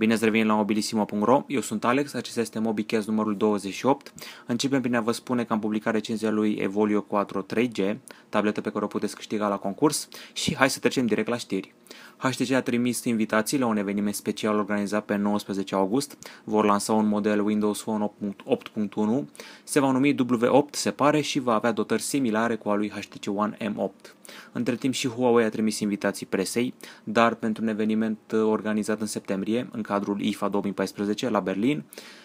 Bine ați revenit la mobilisimo.ro, eu sunt Alex, acesta este MobiCast numărul 28. Începem prin a vă spune că am publicat recenzia lui Evolio 4 3G, tabletă pe care o puteți câștiga la concurs și hai să trecem direct la știri. HTC a trimis invitații la un eveniment special organizat pe 19 august. Vor lansa un model Windows Phone 8.1, se va numi W8, se pare, și va avea dotări similare cu a lui HTC One M8. Între timp și Huawei a trimis invitații presei, dar pentru un eveniment organizat în septembrie, în cadrul IFA 2014 la Berlin,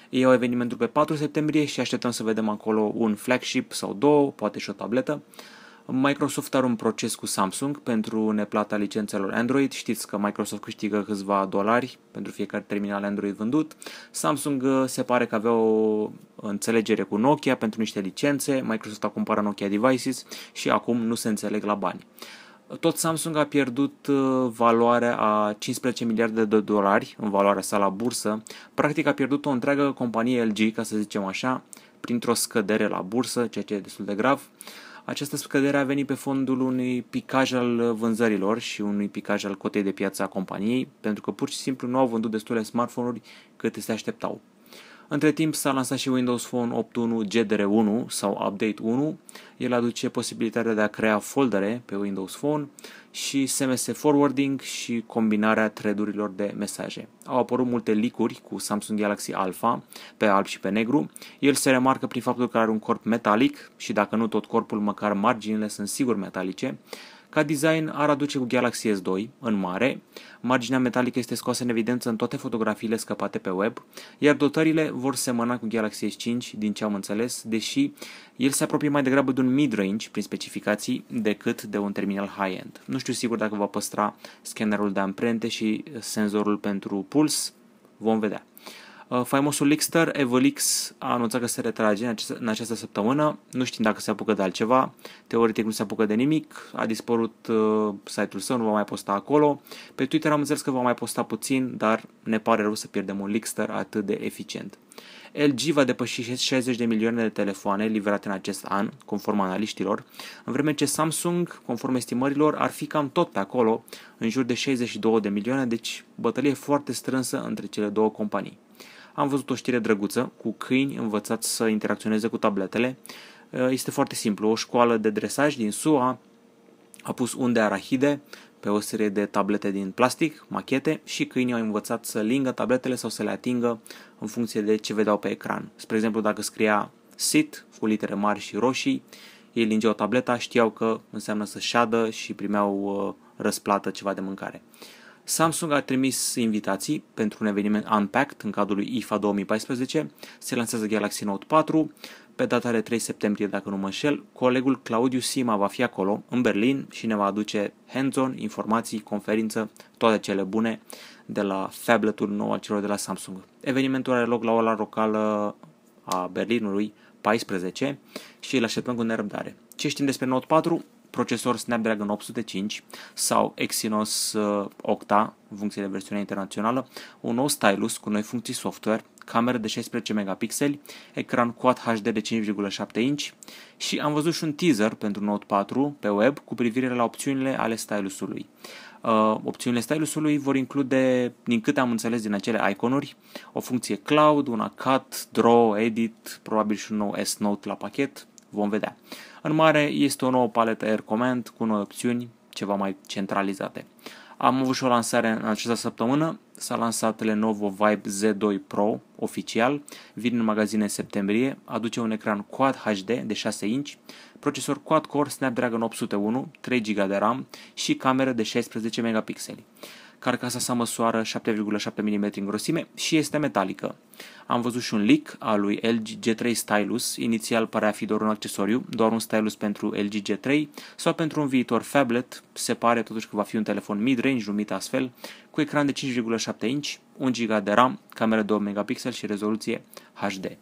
Ei au evenimentul pe 4 septembrie și așteptăm să vedem acolo un flagship sau două, poate și o tabletă. Microsoft are un proces cu Samsung pentru neplata licențelor Android. Știți că Microsoft câștigă câțiva dolari pentru fiecare terminal Android vândut. Samsung uh, se pare că avea o înțelegere cu Nokia pentru niște licențe. Microsoft a cumpărat Nokia Devices și acum nu se înțeleg la bani. Tot Samsung a pierdut uh, valoarea a 15 miliarde de dolari în valoarea sa la bursă. Practic a pierdut o întreagă companie LG, ca să zicem așa, printr-o scădere la bursă, ceea ce e destul de grav. Uh, această scădere a venit pe fondul unui picaj al vânzărilor și unui picaj al cotei de piață a companiei, pentru că pur și simplu nu au vândut destule smartphone-uri cât se așteptau. Între timp s-a lansat și Windows Phone 8.1 GDR1 sau Update 1. El aduce posibilitatea de a crea foldere pe Windows Phone și SMS forwarding și combinarea threadurilor de mesaje. Au apărut multe licuri cu Samsung Galaxy Alpha pe alb și pe negru. El se remarcă prin faptul că are un corp metalic și dacă nu tot corpul, măcar marginile sunt sigur metalice. Ca design ar aduce cu Galaxy S2 în mare, marginea metalică este scoasă în evidență în toate fotografiile scăpate pe web, iar dotările vor semăna cu Galaxy S5 din ce am înțeles, deși el se apropie mai degrabă de un mid-range prin specificații decât de un terminal high-end. Nu știu sigur dacă va păstra scannerul de amprente și senzorul pentru puls, vom vedea. Uh, faimosul Lickster, Evolix, a anunțat că se retrage în, această, în această săptămână. Nu știm dacă se apucă de altceva. Teoretic nu se apucă de nimic. A dispărut uh, site-ul său, nu va mai posta acolo. Pe Twitter am înțeles că va mai posta puțin, dar ne pare rău să pierdem un Lickster atât de eficient. LG va depăși 60 de milioane de telefoane livrate în acest an, conform analiștilor, în vreme ce Samsung, conform estimărilor, ar fi cam tot pe acolo, în jur de 62 de milioane, deci bătălie foarte strânsă între cele două companii. Am văzut o știre drăguță cu câini învățați să interacționeze cu tabletele. Uh, este foarte simplu. O școală de dresaj din SUA a pus unde arahide pe o serie de tablete din plastic, machete și câinii au învățat să lingă tabletele sau să le atingă în funcție de ce vedeau pe ecran. Spre exemplu, dacă scria sit cu litere mari și roșii, ei lingeau tableta, știau că înseamnă să șadă și primeau uh, răsplată ceva de mâncare. Samsung a trimis invitații pentru un eveniment Unpacked în cadrul IFA 2014. Se lansează Galaxy Note 4. Pe data de 3 septembrie, dacă nu mă înșel, colegul Claudiu Sima va fi acolo, în Berlin, și ne va aduce hands-on, informații, conferință, toate cele bune de la fabletul nou al celor de la Samsung. Evenimentul are loc la ora locală a Berlinului 14 și îl așteptăm cu nerăbdare. Ce știm despre Note 4? procesor Snapdragon 805 sau Exynos uh, Octa, în funcție de versiunea internațională, un nou stylus cu noi funcții software, cameră de 16 megapixeli, ecran Quad HD de 5,7 inch și am văzut și un teaser pentru Note 4 pe web cu privire la opțiunile ale stylusului. Uh, opțiunile stylusului vor include, din câte am înțeles din acele iconuri, o funcție cloud, una cut, draw, edit, probabil și un nou S Note la pachet, vom vedea. Uh, în mare, este o nouă paletă Air Command cu noi opțiuni ceva mai centralizate. Am avut și o lansare în această săptămână, s-a lansat Lenovo Vibe Z2 Pro oficial, vine în magazine în septembrie, aduce un ecran Quad HD de 6 inch, procesor quad-core Snapdragon 801, 3 GB de RAM și cameră de 16 megapixeli. Carcasa sa măsoară 7,7 mm în grosime și este metalică. Am văzut și un leak al lui LG G3 Stylus, inițial părea fi doar un accesoriu, doar un stylus pentru LG G3 sau pentru un viitor phablet, se pare totuși că va fi un telefon mid-range numit astfel, cu ecran de 5,7 inch, 1 GB de RAM, cameră 2 megapixel și rezoluție HD.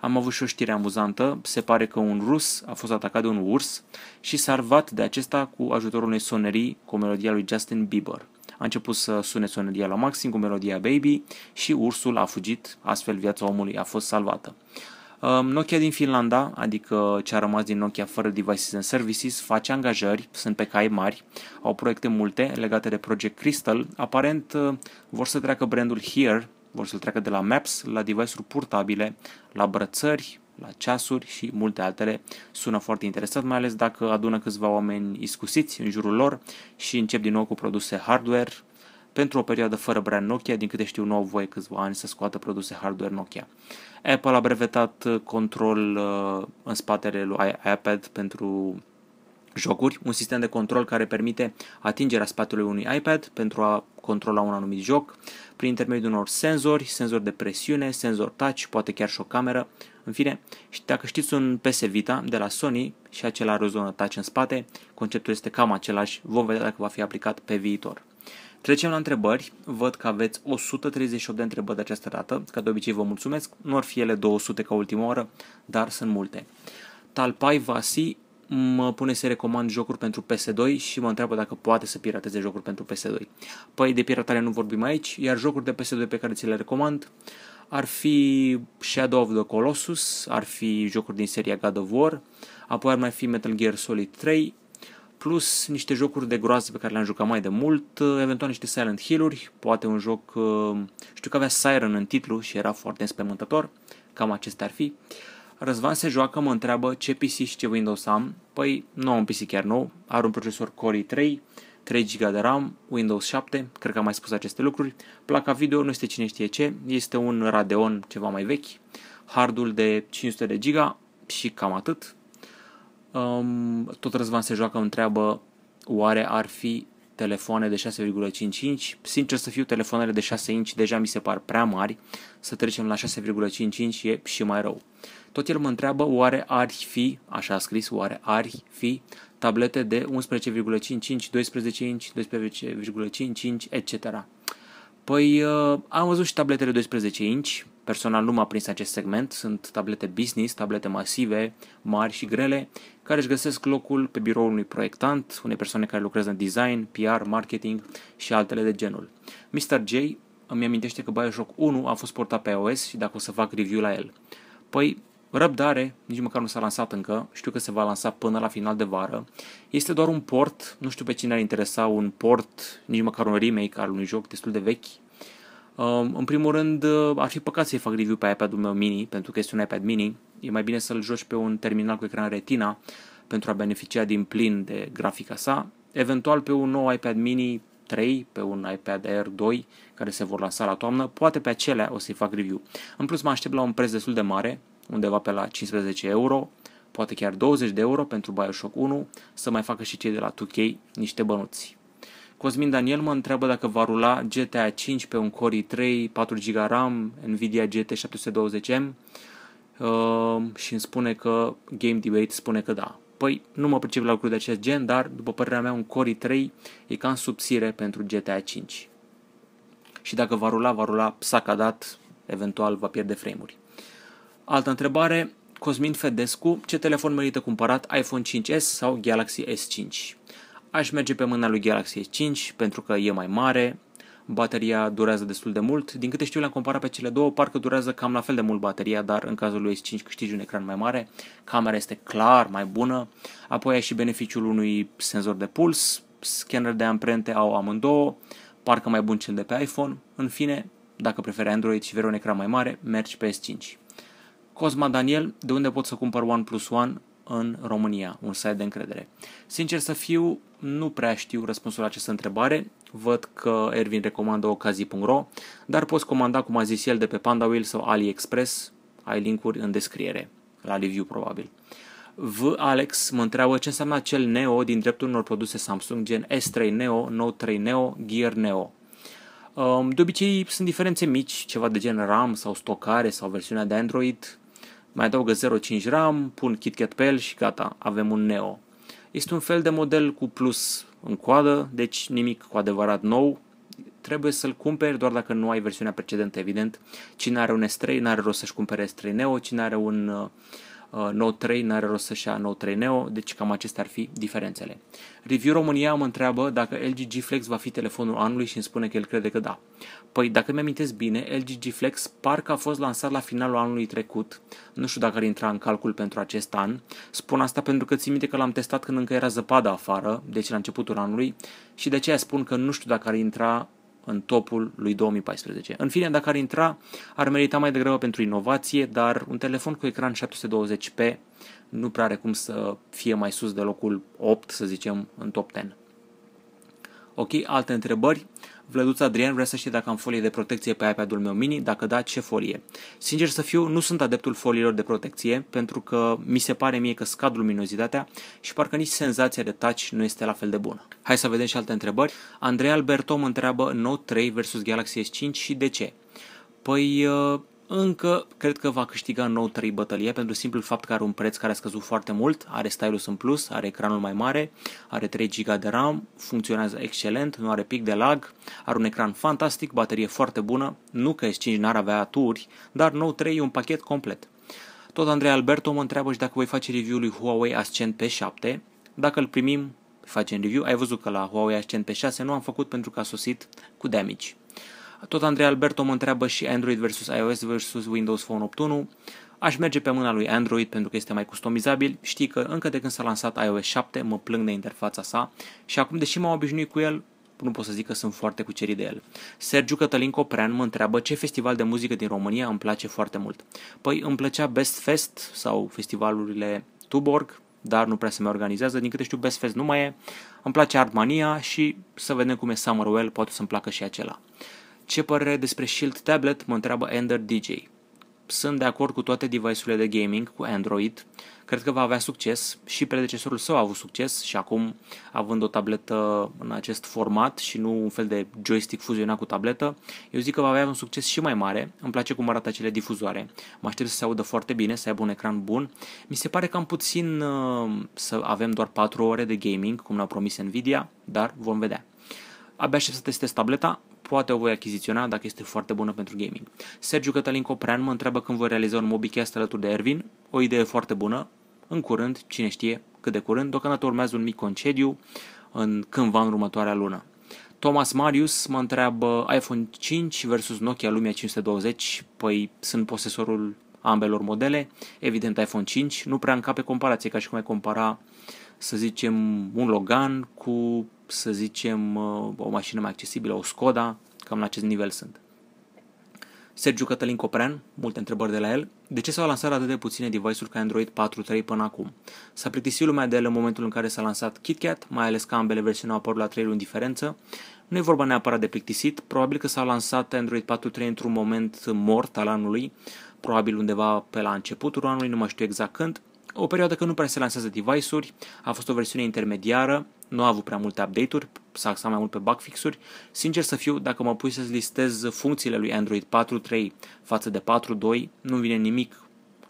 Am avut și o știre amuzantă, se pare că un rus a fost atacat de un urs și salvat de acesta cu ajutorul unei sonerii cu melodia lui Justin Bieber a început să sune soneria la maxim cu melodia Baby și ursul a fugit, astfel viața omului a fost salvată. Um, Nokia din Finlanda, adică ce a rămas din Nokia fără Devices and Services, face angajări, sunt pe cai mari, au proiecte multe legate de Project Crystal. Aparent uh, vor să treacă brandul Here, vor să-l treacă de la Maps la device-uri portabile, la brățări, la ceasuri și multe altele. Sună foarte interesat, mai ales dacă adună câțiva oameni iscusiți în jurul lor și încep din nou cu produse hardware, pentru o perioadă fără brand Nokia, din câte știu nu au voie câțiva ani să scoată produse hardware Nokia. Apple a brevetat control uh, în spatele lui iPad pentru jocuri, un sistem de control care permite atingerea spatelui unui iPad pentru a controla un anumit joc prin intermediul unor senzori, senzori de presiune, senzor touch, poate chiar și o cameră, în fine, și dacă știți un PS Vita de la Sony și acela are o zonă touch în spate, conceptul este cam același, vom vedea dacă va fi aplicat pe viitor. Trecem la întrebări, văd că aveți 138 de întrebări de această dată, ca de obicei vă mulțumesc, nu ar fi ele 200 ca ultima oră, dar sunt multe. Talpai Vasi mă pune să recomand jocuri pentru PS2 și mă întreabă dacă poate să pirateze jocuri pentru PS2. Păi de piratare nu vorbim aici, iar jocuri de PS2 pe care ți le recomand, uh, ar fi Shadow of the Colossus, ar fi jocuri din seria God of War, apoi ar mai fi Metal Gear Solid 3, plus niște jocuri de groază pe care le-am jucat mai de mult, uh, eventual niște Silent Hill-uri, poate un joc, uh, știu că avea Siren în titlu și era foarte înspemântător, cam acestea ar fi. Răzvan se joacă, mă întreabă ce PC și ce Windows am. Păi, nu am un PC chiar nou, are un procesor Core i3, 3 GB de RAM, Windows 7, cred că am mai spus aceste lucruri. Placa video nu este cine știe ce, este un Radeon ceva mai vechi, hardul de 500 de GB și cam atât. Um, tot Răzvan se joacă întreabă oare ar fi telefoane de 6,5 inch. Sincer să fiu, telefoanele de 6 inch deja mi se par prea mari. Să trecem la 6,5 inch e și mai rău. Tot el mă întreabă oare ar fi, așa a scris, oare ar fi tablete de 11,55, 12 inch, 12,55, etc. Păi uh, am văzut și tabletele 12 inch, personal nu m-a prins acest segment, sunt tablete business, tablete masive, mari și grele, care își găsesc locul pe biroul unui proiectant, unei persoane care lucrează în design, PR, marketing și altele de genul. Mr. J îmi amintește că Bioshock 1 a fost portat pe iOS și dacă o să fac review la el. Păi, Răbdare, nici măcar nu s-a lansat încă, știu că se va lansa până la final de vară. Este doar un port, nu știu pe cine ar interesa un port, nici măcar un remake al unui joc destul de vechi. Um, în primul rând, uh, ar fi păcat să-i fac review pe iPad-ul meu mini, pentru că este un iPad mini. E mai bine să-l joci pe un terminal cu ecran retina pentru a beneficia din plin de grafica sa. Eventual pe un nou iPad mini 3, pe un iPad Air 2, care se vor lansa la toamnă, poate pe acelea o să-i fac review. În plus, mă aștept la un preț destul de mare, undeva pe la 15 euro, poate chiar 20 de euro pentru Bioshock 1, să mai facă și cei de la 2K niște bănuți. Cosmin Daniel mă întreabă dacă va rula GTA 5 pe un Core i3, 4 GB RAM, Nvidia GT 720M uh, și îmi spune că Game Debate spune că da. Păi nu mă pricep la lucruri de acest gen, dar după părerea mea un Core i3 e cam subțire pentru GTA 5. Și dacă va rula, va rula psacadat, eventual va pierde frame-uri. Altă întrebare, Cosmin Fedescu, ce telefon merită cumpărat, iPhone 5S sau Galaxy S5? Aș merge pe mâna lui Galaxy S5 pentru că e mai mare, bateria durează destul de mult. Din câte știu, le-am comparat pe cele două, parcă durează cam la fel de mult bateria, dar în cazul lui S5 câștigi un ecran mai mare, camera este clar mai bună, apoi ai și beneficiul unui senzor de puls, scanner de amprente au amândouă, parcă mai bun cel de pe iPhone, în fine, dacă preferi Android și vrei un ecran mai mare, mergi pe S5. Cosma Daniel, de unde pot să cumpăr One Plus One în România, un site de încredere? Sincer să fiu, nu prea știu răspunsul la această întrebare. Văd că Ervin recomandă ocazii.ro, dar poți comanda, cum a zis el, de pe PandaWheel sau AliExpress. Ai linkuri în descriere, la review probabil. V. Alex mă întreabă ce înseamnă acel Neo din dreptul unor produse Samsung, gen S3 Neo, Note 3 Neo, Gear Neo. Ehm, de obicei sunt diferențe mici, ceva de gen RAM sau stocare sau versiunea de Android, mai adaugă 0,5 RAM, pun KitKat pe el și gata, avem un Neo. Este un fel de model cu plus în coadă, deci nimic cu adevărat nou, trebuie să-l cumperi doar dacă nu ai versiunea precedentă, evident. Cine are un S3, n-are rost să-și cumpere S3 Neo, cine are un uh, Uh, Note 3 n-are rost să-și ia Note 3 Neo, deci cam acestea ar fi diferențele. Review România mă întreabă dacă LG G Flex va fi telefonul anului și îmi spune că el crede că da. Păi dacă mi-amintesc bine, LG G Flex parcă a fost lansat la finalul anului trecut, nu știu dacă ar intra în calcul pentru acest an. Spun asta pentru că țin minte că l-am testat când încă era zăpadă afară, deci la începutul anului, și de aceea spun că nu știu dacă ar intra în topul lui 2014. În fine, dacă ar intra, ar merita mai degrabă pentru inovație, dar un telefon cu ecran 720p nu prea are cum să fie mai sus de locul 8, să zicem, în top 10. Ok, alte întrebări. Vlăduț Adrian vrea să știe dacă am folie de protecție pe iPad-ul meu mini, dacă da, ce folie. Sincer să fiu, nu sunt adeptul foliilor de protecție, pentru că mi se pare mie că scad luminozitatea și parcă nici senzația de touch nu este la fel de bună. Hai să vedem și alte întrebări. Andrei Alberto mă întreabă Note 3 versus Galaxy S5 și de ce? Păi, uh, încă cred că va câștiga în nou 3 bătălie pentru simplul fapt că are un preț care a scăzut foarte mult, are stylus în plus, are ecranul mai mare, are 3 GB de RAM, funcționează excelent, nu are pic de lag, are un ecran fantastic, baterie foarte bună, nu că S5 n-ar avea aturi, dar nou 3 e un pachet complet. Tot Andrei Alberto mă întreabă și dacă voi face review lui Huawei Ascend P7, dacă îl primim, facem review. Ai văzut că la Huawei Ascend P6 nu am făcut pentru că a sosit cu damage. Tot Andrei Alberto mă întreabă și Android versus iOS versus Windows Phone 8.1. Aș merge pe mâna lui Android pentru că este mai customizabil. Știi că încă de când s-a lansat iOS 7 mă plâng de interfața sa și acum deși m-am obișnuit cu el, nu pot să zic că sunt foarte cucerit de el. Sergiu Cătălin Coprean mă întreabă ce festival de muzică din România îmi place foarte mult. Păi îmi plăcea Best Fest sau festivalurile Tuborg, dar nu prea se mai organizează. Din câte știu, Best Fest nu mai e. Îmi place Artmania și să vedem cum e Summerwell, poate să-mi placă și acela. Ce părere despre Shield Tablet? mă întreabă Ender DJ. Sunt de acord cu toate device-urile de gaming cu Android. Cred că va avea succes și predecesorul său a avut succes și acum, având o tabletă în acest format și nu un fel de joystick fuzionat cu tabletă, eu zic că va avea un succes și mai mare. Îmi place cum arată acele difuzoare. Mă aștept să se audă foarte bine, să aibă un ecran bun. Mi se pare cam puțin uh, să avem doar 4 ore de gaming, cum ne-a promis Nvidia, dar vom vedea. Abia aștept să testez tableta, Poate o voi achiziționa dacă este foarte bună pentru gaming. Sergiu Cătălin Coprean mă întreabă când voi realiza un mobicast alături de Ervin. O idee foarte bună. În curând, cine știe cât de curând, deocamdată urmează un mic concediu în cândva în următoarea lună. Thomas Marius mă întreabă iPhone 5 versus Nokia Lumia 520. Păi sunt posesorul ambelor modele. Evident, iPhone 5 nu prea încape comparație, ca și cum ai compara, să zicem, un Logan cu să zicem, uh, o mașină mai accesibilă, o Skoda, cam la acest nivel sunt. Sergiu Cătălin Coprean, multe întrebări de la el. De ce s-au lansat atât de puține device-uri ca Android 4.3 până acum? S-a plictisit lumea de el în momentul în care s-a lansat KitKat, mai ales că ambele versiuni au apărut la 3 luni diferență. Nu e vorba neapărat de plictisit, probabil că s-a lansat Android 4.3 într-un moment mort al anului, probabil undeva pe la începutul anului, nu mai știu exact când. O perioadă când nu prea se lansează device-uri, a fost o versiune intermediară, nu a avut prea multe update-uri, s-a axat mai mult pe bug fixuri. Sincer să fiu, dacă mă pui să listez funcțiile lui Android 4.3 față de 4.2, nu vine nimic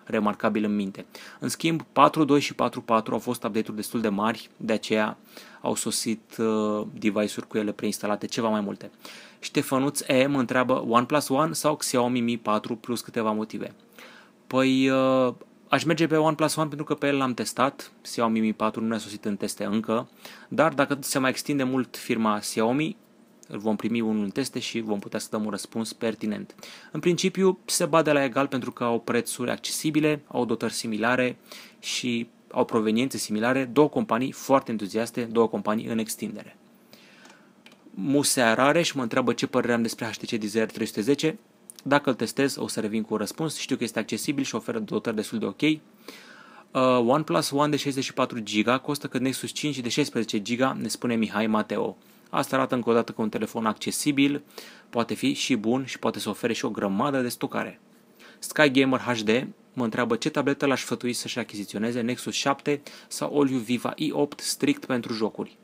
remarcabil în minte. În schimb, 4.2 și 4.4 au fost update-uri destul de mari, de aceea au sosit uh, device-uri cu ele preinstalate ceva mai multe. Ștefănuț E mă întreabă OnePlus One sau Xiaomi Mi 4 plus câteva motive. Păi uh, Aș merge pe OnePlus One pentru că pe el l-am testat, Xiaomi Mi 4 nu ne-a sosit în teste încă, dar dacă se mai extinde mult firma Xiaomi, vom primi unul în teste și vom putea să dăm un răspuns pertinent. În principiu, se bade la egal pentru că au prețuri accesibile, au dotări similare și au proveniențe similare, două companii foarte entuziaste, două companii în extindere. Musea Rareș mă întreabă ce părere am despre HTC Desire 310. Dacă îl testez, o să revin cu un răspuns. Știu că este accesibil și oferă dotări destul de ok. Uh, OnePlus One de 64 GB costă cât Nexus 5 de 16 GB, ne spune Mihai Mateo. Asta arată încă o dată că un telefon accesibil poate fi și bun și poate să ofere și o grămadă de stocare. Sky Gamer HD mă întreabă ce tabletă l-aș sfătui să-și achiziționeze Nexus 7 sau Oliu Viva i8 strict pentru jocuri.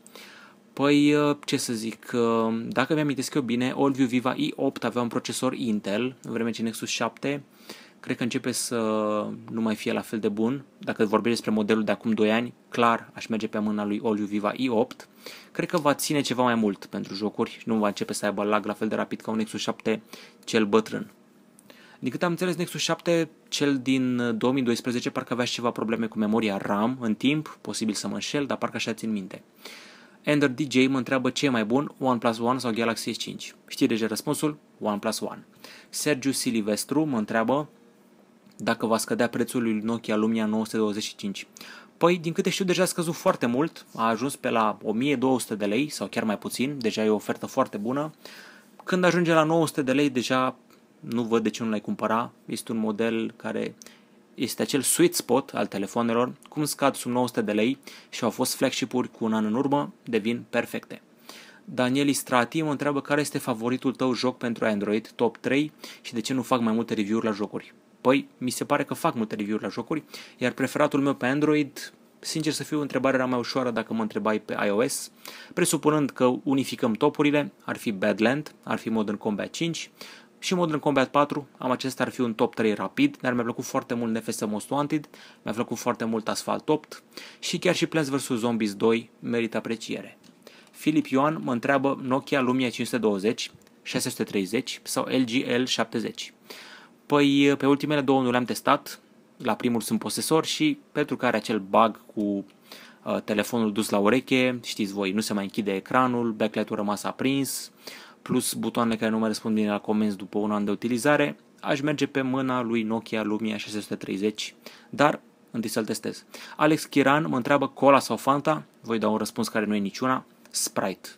Păi, uh, ce să zic, uh, dacă mi-amintesc eu bine, Allview Viva i8 avea un procesor Intel, în vreme ce Nexus 7 cred că începe să nu mai fie la fel de bun. Dacă vorbim despre modelul de acum 2 ani, clar aș merge pe mâna lui Allview Viva i8. Cred că va ține ceva mai mult pentru jocuri și nu va începe să aibă lag la fel de rapid ca un Nexus 7 cel bătrân. Din câte am înțeles, Nexus 7, cel din 2012, uh, parcă avea și ceva probleme cu memoria RAM în timp, posibil să mă înșel, dar parcă așa țin minte. Ender DJ mă întreabă ce e mai bun, OnePlus One sau Galaxy S5. Știi deja răspunsul? OnePlus One. Sergiu Silivestru mă întreabă dacă va scădea prețul lui Nokia Lumia 925. Păi, din câte știu, deja a scăzut foarte mult, a ajuns pe la 1200 de lei sau chiar mai puțin, deja e o ofertă foarte bună. Când ajunge la 900 de lei, deja nu văd de ce nu l-ai cumpăra. Este un model care este acel sweet spot al telefonelor, cum scad sub 900 de lei și au fost flagship-uri cu un an în urmă, devin perfecte. Daniel Strati mă întreabă care este favoritul tău joc pentru Android top 3 și de ce nu fac mai multe review-uri la jocuri. Păi, mi se pare că fac multe review-uri la jocuri, iar preferatul meu pe Android, sincer să fiu, întrebarea era mai ușoară dacă mă întrebai pe iOS. Presupunând că unificăm topurile, ar fi Badland, ar fi Modern Combat 5, și Modern Combat 4, am acesta ar fi un top 3 rapid, dar mi-a plăcut foarte mult NFS Most Wanted, mi-a plăcut foarte mult Asphalt 8 și chiar și Plants vs. Zombies 2 merită apreciere. Filip Ioan mă întreabă Nokia Lumia 520, 630 sau LG L70. Păi pe ultimele două nu le-am testat, la primul sunt posesor și pentru că are acel bug cu uh, telefonul dus la ureche, știți voi, nu se mai închide ecranul, backlight-ul rămas aprins, uh, plus butoanele care nu mai răspund bine la comenzi după un an de utilizare, aș merge pe mâna lui Nokia Lumia 630, dar întâi să-l testez. Alex Chiran mă întreabă cola sau Fanta, voi da un răspuns care nu e niciuna, Sprite.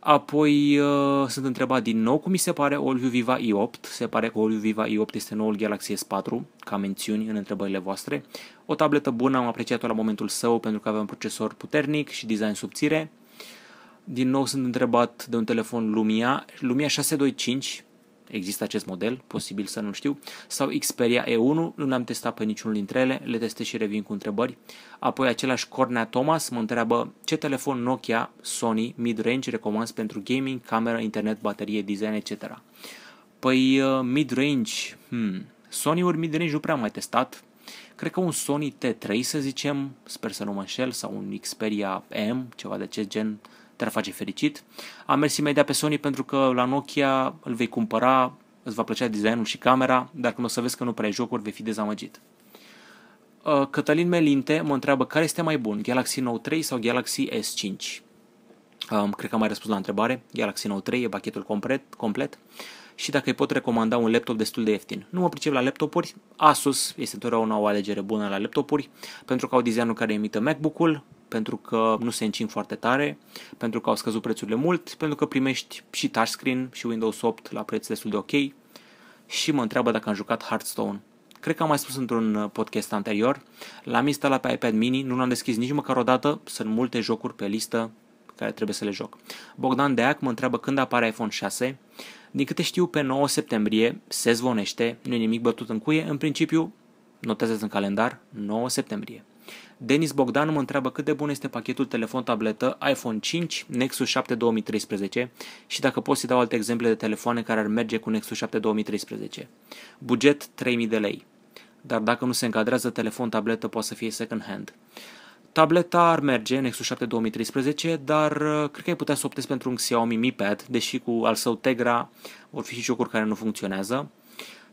Apoi uh, sunt întrebat din nou cum mi se pare Oliu Viva i8. Se pare că Oliu Viva i8 este noul Galaxy S4, ca mențiuni în întrebările voastre. O tabletă bună, am apreciat-o la momentul său pentru că avea un procesor puternic și design subțire. Din nou sunt întrebat de un telefon Lumia, Lumia 625, există acest model, posibil să nu știu, sau Xperia E1, nu le-am testat pe niciunul dintre ele, le testez și revin cu întrebări. Apoi același Cornea Thomas mă întreabă ce telefon Nokia, Sony, mid-range recomand pentru gaming, cameră, internet, baterie, design, etc. Păi uh, mid-range, hmm, Sony-uri mid-range nu prea am mai testat, Cred că un Sony T3 să zicem, sper să nu mă înșel, sau un Xperia M, ceva de acest gen, te-ar face fericit. Am mers imediat pe Sony pentru că la Nokia îl vei cumpăra, îți va plăcea designul și camera, dar când o să vezi că nu prea jocuri, vei fi dezamăgit. Uh, Cătălin Melinte mă întreabă care este mai bun, Galaxy Note 3 sau Galaxy S5? Um, cred că am mai răspuns la întrebare. Galaxy Note 3 e pachetul complet, complet și dacă îi pot recomanda un laptop destul de ieftin. Nu mă pricep la laptopuri, Asus este întotdeauna o alegere bună la laptopuri, pentru că au designul care imită MacBook-ul, pentru că nu se încing foarte tare, pentru că au scăzut prețurile mult, pentru că primești și touchscreen și Windows 8 la preț destul de ok și mă întreabă dacă am jucat Hearthstone. Cred că am mai spus într-un uh, podcast anterior, l-am instalat pe iPad mini, nu l-am deschis nici măcar o dată, sunt multe jocuri pe listă care trebuie să le joc. Bogdan Deac mă întreabă când apare iPhone 6. Din câte știu, pe 9 septembrie se zvonește, nu e nimic bătut în cuie, în principiu, notează în calendar, 9 septembrie. Denis Bogdan mă întreabă cât de bun este pachetul telefon-tabletă iPhone 5, Nexus 7 2013 și dacă poți să dau alte exemple de telefoane care ar merge cu Nexus 7 2013. Buget 3000 de lei, dar dacă nu se încadrează telefon-tabletă poate să fie second hand. Tableta ar merge, Nexus 7 2013, dar uh, cred că ai putea să optezi pentru un Xiaomi Mi Pad, deși cu al său Tegra vor fi și jocuri care nu funcționează.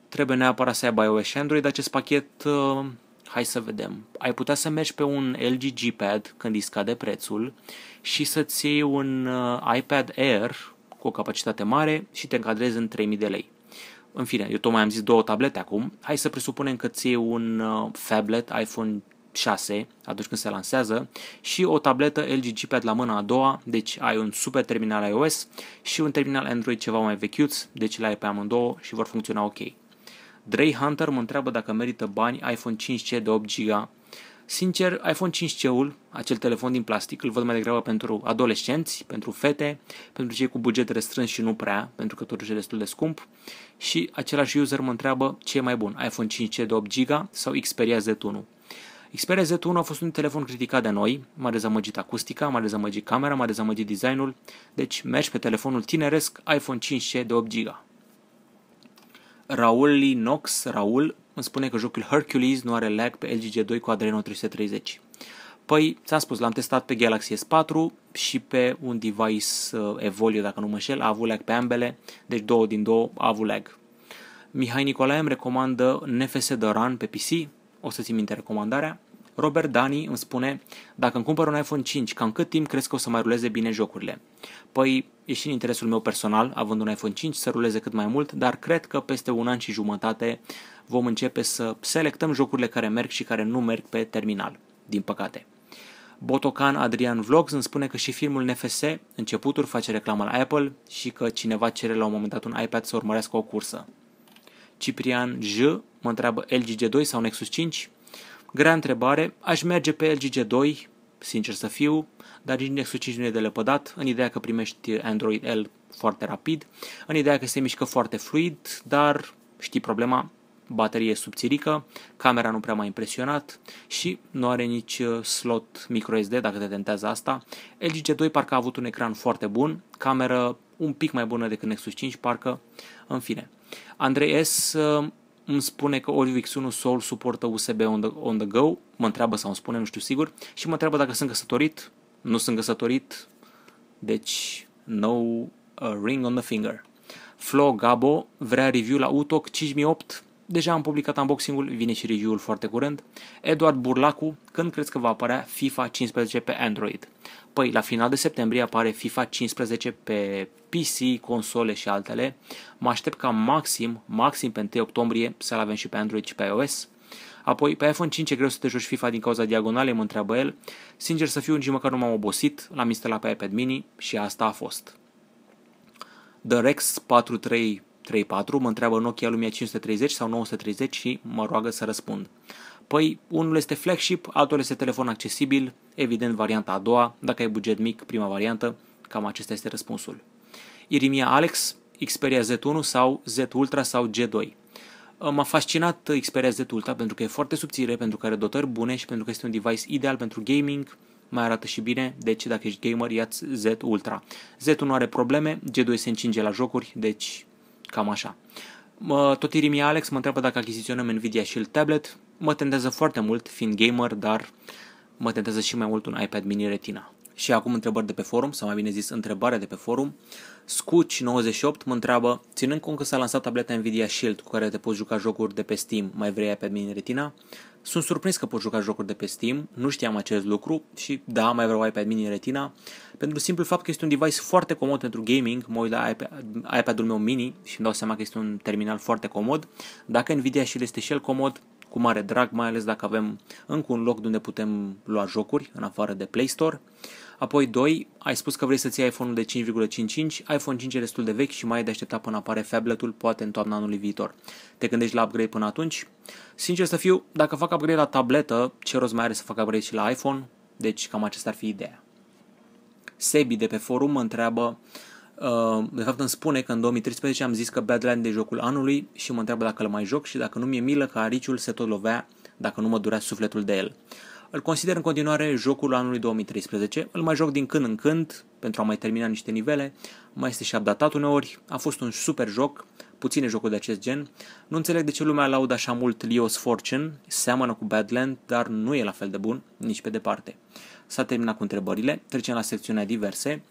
Trebuie neapărat să ai iOS și Android, acest pachet uh, hai să vedem, ai putea să mergi pe un LG G-Pad când îi scade prețul și să-ți iei un uh, iPad Air cu o capacitate mare și te încadrezi în 3000 de lei. În fine, eu tocmai am zis două tablete acum, hai să presupunem că ți un uh, phablet iPhone 6 atunci când se lansează și o tabletă LG G-Pad la mâna a doua, deci ai un super terminal iOS și un terminal Android ceva mai vechiuț, deci le ai pe amândouă și vor funcționa ok. Drey Hunter mă întreabă dacă merită bani iPhone 5C de 8 GB. Sincer, iPhone 5C-ul, acel telefon din plastic, îl văd mai degrabă pentru adolescenți, pentru fete, pentru cei cu buget restrâns și nu prea, pentru că totuși e destul de scump. Și același user mă întreabă ce e mai bun, iPhone 5C de 8 GB sau Xperia Z1. Xperia Z1 a fost un telefon criticat de noi, m-a dezamăgit acustica, m-a dezamăgit camera, m-a dezamăgit designul, deci mergi pe telefonul tineresc iPhone 5C de 8 GB. Raul Knox, Raul, îmi spune că jocul Hercules nu are lag pe LG G2 cu Adreno 330. Păi, ți-am spus, l-am testat pe Galaxy S4 și pe un device uh, Evolio, dacă nu mă șel, a avut lag pe ambele, deci două din două a avut lag. Mihai Nicolae îmi recomandă NFS The Run pe PC, o să țin minte recomandarea. Robert Dani îmi spune, dacă îmi cumpăr un iPhone 5, cam cât timp crezi că o să mai ruleze bine jocurile? Păi, E și în interesul meu personal, având un iPhone 5, să ruleze cât mai mult, dar cred că peste un an și jumătate vom începe să selectăm jocurile care merg și care nu merg pe terminal, din păcate. Botocan Adrian Vlogs îmi spune că și filmul NFS, începuturi, face reclamă la Apple și că cineva cere la un moment dat un iPad să urmărească o cursă. Ciprian J mă întreabă LG G2 sau Nexus 5? Grea întrebare, aș merge pe LG G2 sincer să fiu, dar din Nexus 5 nu e de lepădat, în ideea că primești Android L foarte rapid, în ideea că se mișcă foarte fluid, dar știi problema, baterie subțirică, camera nu prea m-a impresionat și nu are nici uh, slot microSD dacă te tentează asta. LG G2 parcă a avut un ecran foarte bun, cameră un pic mai bună decât Nexus 5, parcă, în fine. Andrei S uh, îmi spune că Oviu X1 Soul suportă USB on the, on the go, mă întreabă sau îmi spune, nu știu sigur, și mă întreabă dacă sunt căsătorit, nu sunt căsătorit, deci no ring on the finger. Flo Gabo vrea review la UTOC 5008, deja am publicat unboxing-ul, vine și review-ul foarte curând. Eduard Burlacu, când crezi că va apărea FIFA 15 pe Android? Păi, la final de septembrie apare FIFA 15 pe PC, console și altele. Mă aștept ca maxim, maxim pe 1 octombrie să-l avem și pe Android și pe iOS. Apoi, pe iPhone 5 e greu să te joci FIFA din cauza diagonalei, mă întreabă el. Sincer să fiu, nici măcar nu m-am obosit, l-am instalat pe iPad mini și asta a fost. The Rex 4334 mă întreabă Nokia Lumia 530 sau 930 și mă roagă să răspund. Păi, unul este flagship, altul este telefon accesibil, evident varianta a doua, dacă ai buget mic, prima variantă, cam acesta este răspunsul. Irimia Alex, Xperia Z1 sau Z Ultra sau G2. Ă, m-a fascinat Xperia Z Ultra pentru că e foarte subțire, pentru că are dotări bune și pentru că este un device ideal pentru gaming, mai arată și bine, deci dacă ești gamer, ia Z Ultra. Z1 are probleme, G2 se încinge la jocuri, deci cam așa tot Irimia Alex mă întreabă dacă achiziționăm Nvidia Shield Tablet. Mă tentează foarte mult, fiind gamer, dar mă tentează și mai mult un iPad mini Retina. Și acum întrebări de pe forum, sau mai bine zis întrebarea de pe forum. Scuci98 mă întreabă, ținând cont că s-a lansat tableta Nvidia Shield cu care te poți juca jocuri de pe Steam, mai vrei iPad mini Retina? Sunt surprins că pot juca jocuri de pe Steam, nu știam acest lucru și da, mai vreau iPad mini retina, pentru simplu fapt că este un device foarte comod pentru gaming, mă uit la iPad, iPad-ul meu mini și îmi dau seama că este un terminal foarte comod, dacă Nvidia și el este și el comod, cu mare drag, mai ales dacă avem încă un loc de unde putem lua jocuri, în afară de Play Store. Uh, Apoi 2, ai spus că vrei să-ți iei iPhone-ul de 5,55, iPhone 5 e destul de vechi și mai e de așteptat până apare fabletul, poate în toamna anului viitor. Te gândești la upgrade până atunci? Sincer să fiu, dacă fac upgrade la tabletă, ce rost mai are să fac upgrade și la iPhone? Deci cam aceasta ar fi ideea. Sebi de pe forum mă întreabă, uh, de fapt îmi spune că în 2013 am zis că Badland de jocul anului și mă întreabă dacă îl mai joc și dacă nu mi-e milă că ariciul se tot lovea dacă nu mă durea sufletul de el. Îl consider în continuare jocul anului 2013, îl mai joc din când în când pentru a mai termina niște nivele, mai este și updatat uneori, a fost un super joc, puține jocuri de acest gen. Nu înțeleg de ce lumea laudă așa mult Leo's Fortune, seamănă cu Badland, dar nu e la fel de bun, nici pe departe. S-a terminat cu întrebările, trecem la secțiunea diverse.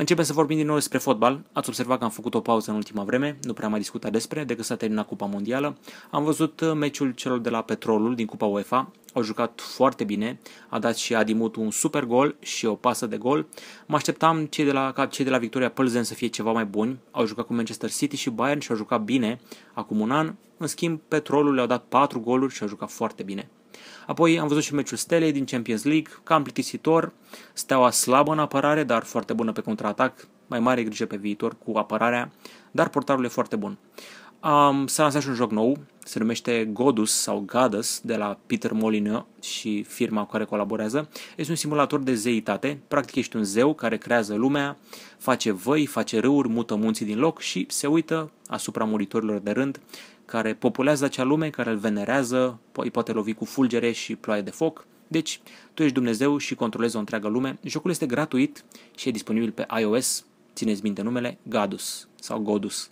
Începem să vorbim din nou despre fotbal. Ați observat că am făcut o pauză în ultima vreme, nu prea am mai discutat despre, decât s-a terminat Cupa Mondială. Am văzut uh, meciul celor de la Petrolul din Cupa UEFA, au jucat foarte bine, a dat și Adimut un super gol și o pasă de gol. Mă așteptam cei de la, ca cei de la Victoria Pălzen să fie ceva mai buni, au jucat cu Manchester City și Bayern și au jucat bine acum un an, în schimb Petrolul le-au dat 4 goluri și au jucat foarte bine. Apoi am văzut și meciul Stelei din Champions League, cam plictisitor, steaua slabă în apărare, dar foarte bună pe contraatac, mai mare grijă pe viitor cu apărarea, dar portarul e foarte bun. Um, s-a lansat și un joc nou, se numește Godus sau Goddess de la Peter Molina și firma cu care colaborează. Este un simulator de zeitate, practic ești un zeu care creează lumea, face văi, face râuri, mută munții din loc și se uită asupra muritorilor de rând care populează acea lume, care îl venerează, îi poate lovi cu fulgere și ploaie de foc. Deci, tu ești Dumnezeu și controlezi o întreagă lume. Jocul este gratuit și e disponibil pe iOS, țineți minte numele, Gadus sau Godus.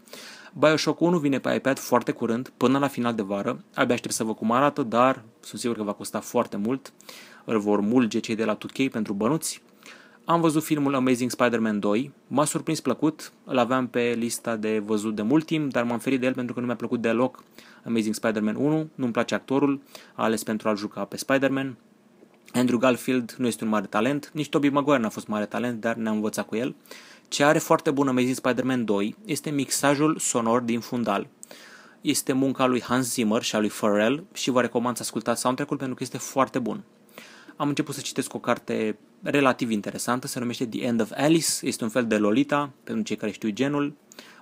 Bioshock 1 vine pe iPad foarte curând, până la final de vară. Abia aștept să vă cum arată, dar sunt sigur că va costa foarte mult. Îl vor mulge cei de la 2K pentru bănuți. Am văzut filmul Amazing Spider-Man 2, m-a surprins plăcut, îl aveam pe lista de văzut de mult timp, dar m-am ferit de el pentru că nu mi-a plăcut deloc Amazing Spider-Man 1, nu-mi place actorul, a ales pentru a juca pe Spider-Man. Andrew Garfield nu este un mare talent, nici Tobey Maguire n-a fost mare talent, dar ne-am învățat cu el. Ce are foarte bun Amazing Spider-Man 2 este mixajul sonor din fundal. Este munca lui Hans Zimmer și a lui Pharrell și vă recomand să ascultați soundtrack-ul pentru că este foarte bun am început să citesc o carte relativ interesantă, se numește The End of Alice, este un fel de Lolita, pentru cei care știu genul.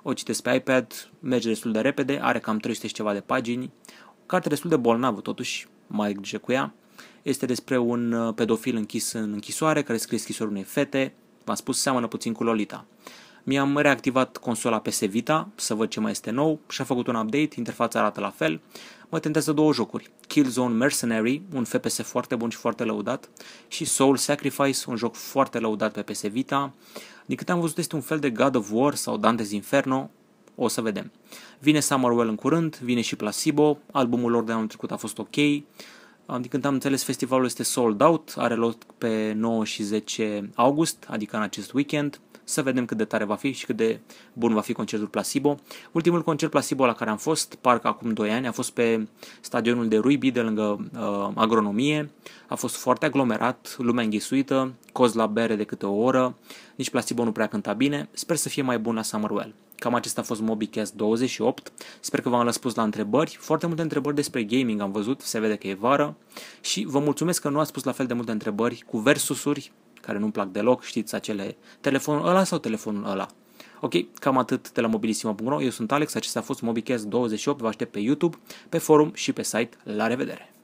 O citesc pe iPad, merge destul de repede, are cam 300 și ceva de pagini. O carte destul de bolnavă totuși, mai grijă cu ea. Este despre un uh, pedofil închis în închisoare, care scrie scrisori unei fete, v-am spus, seamănă puțin cu Lolita. Mi-am reactivat consola PS Vita să văd ce mai este nou și a făcut un update, interfața arată la fel. Mă tentează două jocuri, Killzone Mercenary, un FPS foarte bun și foarte lăudat, și Soul Sacrifice, un joc foarte lăudat pe PS Vita. Din câte am văzut este un fel de God of War sau Dante's Inferno, o să vedem. Vine Summerwell în curând, vine și Placebo, albumul lor de anul trecut a fost ok, din când am înțeles, festivalul este sold out, are loc pe 9 și 10 august, adică în acest weekend. Să vedem cât de tare va fi și cât de bun va fi concertul Placebo. Ultimul concert Placebo la care am fost, parcă acum 2 ani, a fost pe stadionul de Ruibi, de lângă uh, agronomie. A fost foarte aglomerat, lumea înghesuită, coz la bere de câte o oră, nici Placebo nu prea cânta bine. Sper să fie mai bun la Summerwell. Cam acesta a fost MobiCast 28. Sper că v-am răspuns la întrebări. Foarte multe întrebări despre gaming am văzut, se vede că e vară. Și vă mulțumesc că nu ați spus la fel de multe întrebări cu versusuri care nu-mi plac deloc, știți acele telefonul ăla sau telefonul ăla. Ok, cam atât de la mobilisima.ro, eu sunt Alex, acesta a fost MobiCast 28, vă aștept pe YouTube, pe forum și pe site. La revedere!